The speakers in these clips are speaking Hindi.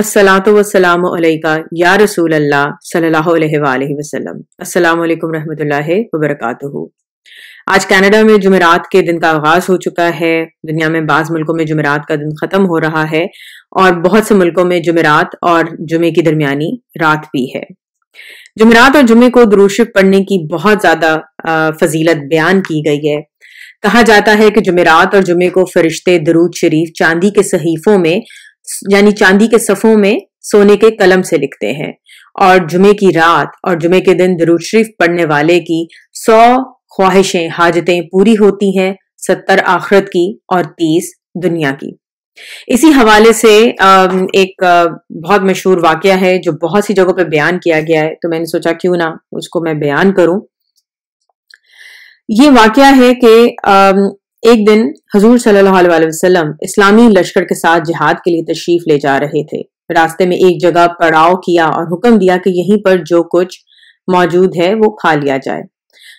अस्सलात वसलाम या रसूल अल्लाह सल्लल्लाहु अलैहि वसल्लम अस्सलाम वालेकुम रहमतुल्लाहि व आज कनाडा में जुमेरात के दिन का आगाज़ हो चुका है दुनिया में बाज़ मुल्कों में जुमेरात का दिन ख़त्म हो रहा है और बहुत से मुल्कों में जुमेरात और जुमे की दरमियानी रात भी है जुमेरात और जुमे को दुरूशिफ पढ़ने की बहुत ज़्यादा फजीलत बयान की गई है कहा जाता है कि जुमेरात और जुमे को फरिश्ते दरूद शरीफ चांदी के सहीफों में यानी चांदी के सफ़ों में सोने के कलम से लिखते हैं और जुमे की रात और जुमे के दिन दरूद शरीफ पढ़ने वाले की सौ ख्वाहिशें हाजतें पूरी होती हैं सत्तर आखरत की और तीस दुनिया की इसी हवाले से एक बहुत मशहूर वाक्य है जो बहुत सी जगहों पे बयान किया गया है तो मैंने सोचा क्यों ना उसको मैं बयान करूं ये वाक्य है कि एक दिन हजूर सल्लाम वसल्लम इस्लामी लश्कर के साथ जिहाद के लिए तशरीफ ले जा रहे थे रास्ते में एक जगह पड़ाव किया और हुक्म दिया कि यहीं पर जो कुछ मौजूद है वो खा लिया जाए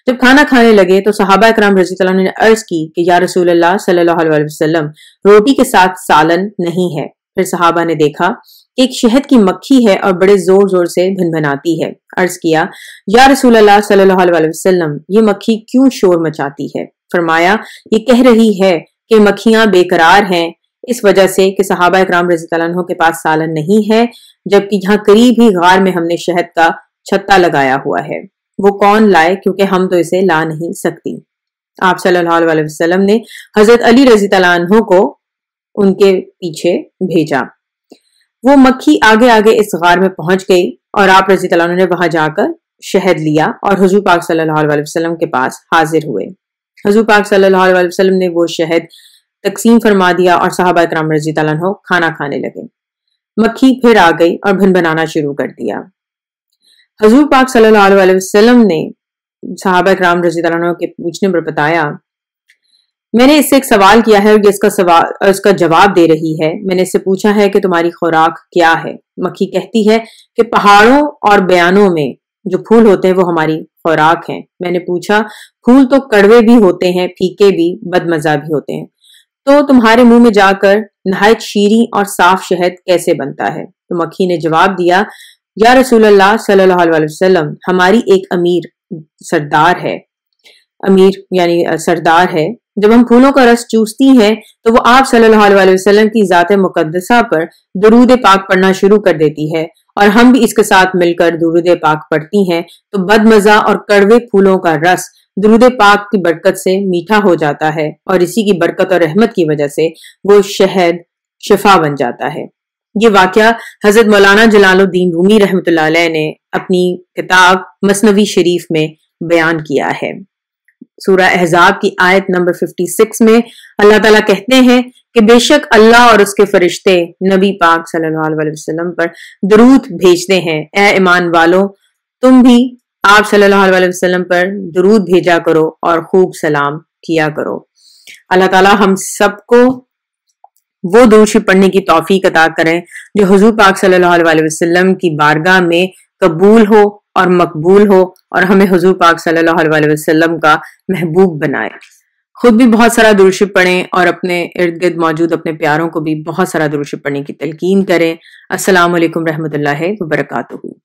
जब खाना खाने लगे तो सहाबा कराम रजी ने अर्ज की कि या रसूल सल्लाम रोटी के साथ सालन नहीं है फिर सहाबा ने देखा एक शहद की मक्खी है और बड़े जोर जोर से भनभनाती है अर्ज किया या रसूल सल्लाम ये मक्खी क्यों शोर मचाती है फरमाया ये कह रही है कि मक्खियां बेकरार हैं इस वजह से कि सहाबा इक्राम रजी के पास सालन नहीं है जबकि यहाँ करीब ही गार में हमने शहद का छत्ता लगाया हुआ है वो कौन लाए क्योंकि हम तो इसे ला नहीं सकती आप सल्लल्लाहु अलैहि वसल्लम ने हजरत अली रजी तलानों को उनके पीछे भेजा वो मक्खी आगे आगे इस गार में पहुंच गई और आप रजी तला ने वहां जाकर शहद लिया और हजू पाक सल्लाम के पास हाजिर हुए हजू पाक सल्लल्लाहु वसल्लम ने वो शहद तकसीम फरमा दिया और साहबा इक्राम रजी हो खाना खाने लगे मक्खी फिर आ गई और भिन बनाना शुरू कर दिया हजूर पाक सल्लल्लाहु वसल्लम ने साहबा इक्राम रजी तु के पूछने पर बताया मैंने इससे एक सवाल किया है और ये इसका सवाल इसका जवाब दे रही है मैंने इससे पूछा है कि तुम्हारी खुराक क्या है मक्खी कहती है कि पहाड़ों और बयानों में जो फूल होते हैं वो हमारी खुराक है मैंने पूछा फूल तो कड़वे भी होते हैं फीके भी बदमजा भी होते हैं तो तुम्हारे मुंह में जाकर नहायत शीरी और साफ शहद कैसे बनता है तो मक्खी ने जवाब दिया या रसूल अल्लाह वसल्लम हमारी एक अमीर सरदार है अमीर यानी सरदार है जब हम फूलों का रस चूसती हैं तो वो आप सल्लल्लाहु अलैहि वसल्लम की ज़ात मुकदसा पर दरूद पाक पढ़ना शुरू कर देती है और हम भी इसके साथ मिलकर दुरुद पाक पढ़ती हैं तो बदमजा और कड़वे फूलों का रस दुरुद पाक की बरकत से मीठा हो जाता है और इसी की बरकत और रहमत की वजह से वो शहद शफा बन जाता है ये वाक्य हजरत मौलाना जलालुद्दीन रूमी रहमत ने अपनी किताब मसनवी शरीफ में बयान किया है सूरह एहजाब की आयत नंबर 56 में अल्लाह ताला कहते हैं कि बेशक अल्लाह और उसके फरिश्ते नबी पाक सल्लल्लाहु अलैहि वसल्लम पर दरूद भेजते हैं ए ईमान वालों तुम भी आप सल्लल्लाहु अलैहि वसल्लम पर दरूद भेजा करो और खूब सलाम किया करो अल्लाह ताला हम सबको वो दूर पढ़ने की तोफीक अता करें जो हजूर पाक सल्लल्लाहु अलैहि वसल्लम की बारगाह में कबूल हो और मकबूल हो और हमें हजूर पाक सल्लल्लाहु अलैहि वसल्लम का महबूब बनाए खुद भी बहुत सारा दुरुशिप पढ़ें और अपने इर्द गिर्द मौजूद अपने प्यारों को भी बहुत सारा दुरुशिप पढ़ने की तलकीन करें असलम वरहमल वरकू